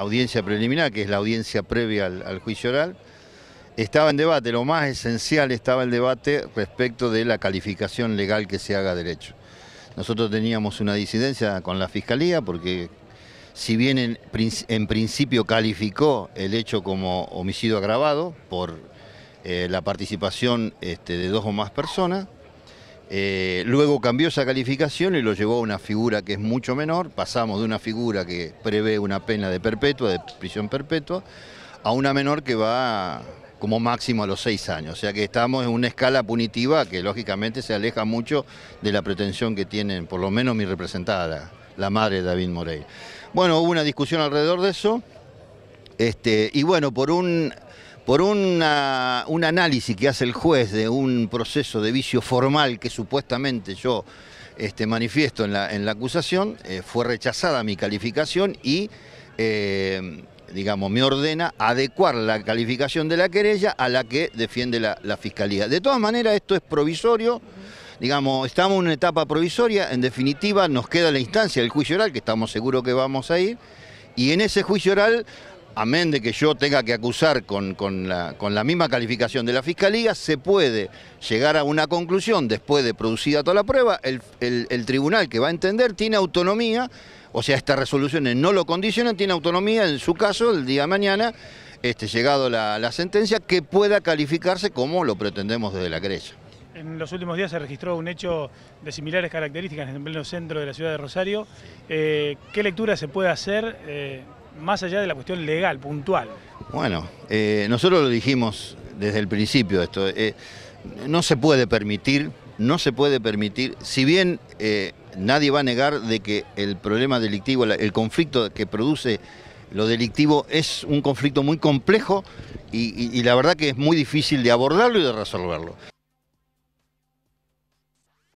audiencia preliminar, que es la audiencia previa al, juicio oral, estaba en debate, lo más esencial estaba el debate respecto de la calificación legal que se haga derecho. Nosotros teníamos una disidencia con la Fiscalía porque si bien en, principio calificó el hecho como homicidio agravado por eh, la participación este, de dos o más personas, eh, luego cambió esa calificación y lo llevó a una figura que es mucho menor. Pasamos de una figura que prevé una pena de perpetua, de prisión perpetua, a una menor que va como máximo a los seis años. O sea que estamos en una escala punitiva que lógicamente se aleja mucho de la pretensión que tienen, por lo menos mi representada, la madre de David Morey. Bueno, hubo una discusión alrededor de eso. Este, y bueno, por un por un análisis que hace el juez de un proceso de vicio formal que supuestamente yo este, manifiesto en la, acusación, eh, fue rechazada mi calificación y, eh, digamos, me ordena adecuar la calificación de la querella a la que defiende la, Fiscalía. De todas maneras, esto es provisorio digamos, estamos en una etapa provisoria, en definitiva nos queda la instancia del juicio oral, que estamos seguros que vamos a ir, y en ese juicio oral amén de que yo tenga que acusar con, la, misma calificación de la Fiscalía, se puede llegar a una conclusión después de producida toda la prueba, el, tribunal que va a entender tiene autonomía, o sea, estas resoluciones no lo condicionan, tiene autonomía en su caso el día de mañana, este, llegado la, sentencia, que pueda calificarse como lo pretendemos desde la querella. En los últimos días se registró un hecho de similares características en el pleno centro de la ciudad de Rosario. Eh, ¿Qué lectura se puede hacer? Eh, más allá de la cuestión legal, puntual. Bueno, eh, nosotros lo dijimos desde el principio esto, eh, no se puede permitir, no se puede permitir, si bien eh, nadie va a negar de que el problema delictivo, el conflicto que produce lo delictivo es un conflicto muy complejo y la verdad que es muy difícil de abordarlo y de resolverlo.